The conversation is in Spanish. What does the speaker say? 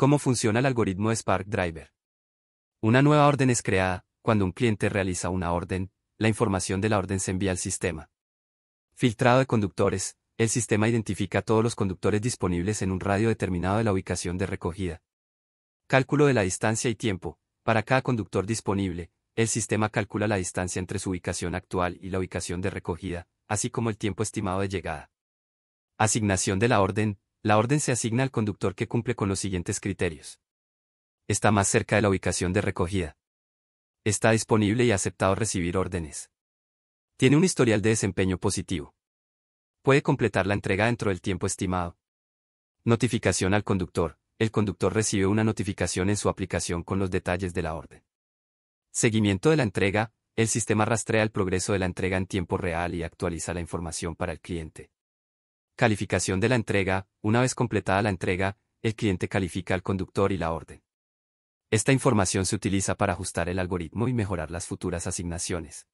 ¿Cómo funciona el algoritmo de Spark Driver? Una nueva orden es creada, cuando un cliente realiza una orden, la información de la orden se envía al sistema. Filtrado de conductores, el sistema identifica todos los conductores disponibles en un radio determinado de la ubicación de recogida. Cálculo de la distancia y tiempo. Para cada conductor disponible, el sistema calcula la distancia entre su ubicación actual y la ubicación de recogida, así como el tiempo estimado de llegada. Asignación de la orden, la orden se asigna al conductor que cumple con los siguientes criterios. Está más cerca de la ubicación de recogida. Está disponible y aceptado recibir órdenes. Tiene un historial de desempeño positivo. Puede completar la entrega dentro del tiempo estimado. Notificación al conductor. El conductor recibe una notificación en su aplicación con los detalles de la orden. Seguimiento de la entrega. El sistema rastrea el progreso de la entrega en tiempo real y actualiza la información para el cliente. Calificación de la entrega. Una vez completada la entrega, el cliente califica al conductor y la orden. Esta información se utiliza para ajustar el algoritmo y mejorar las futuras asignaciones.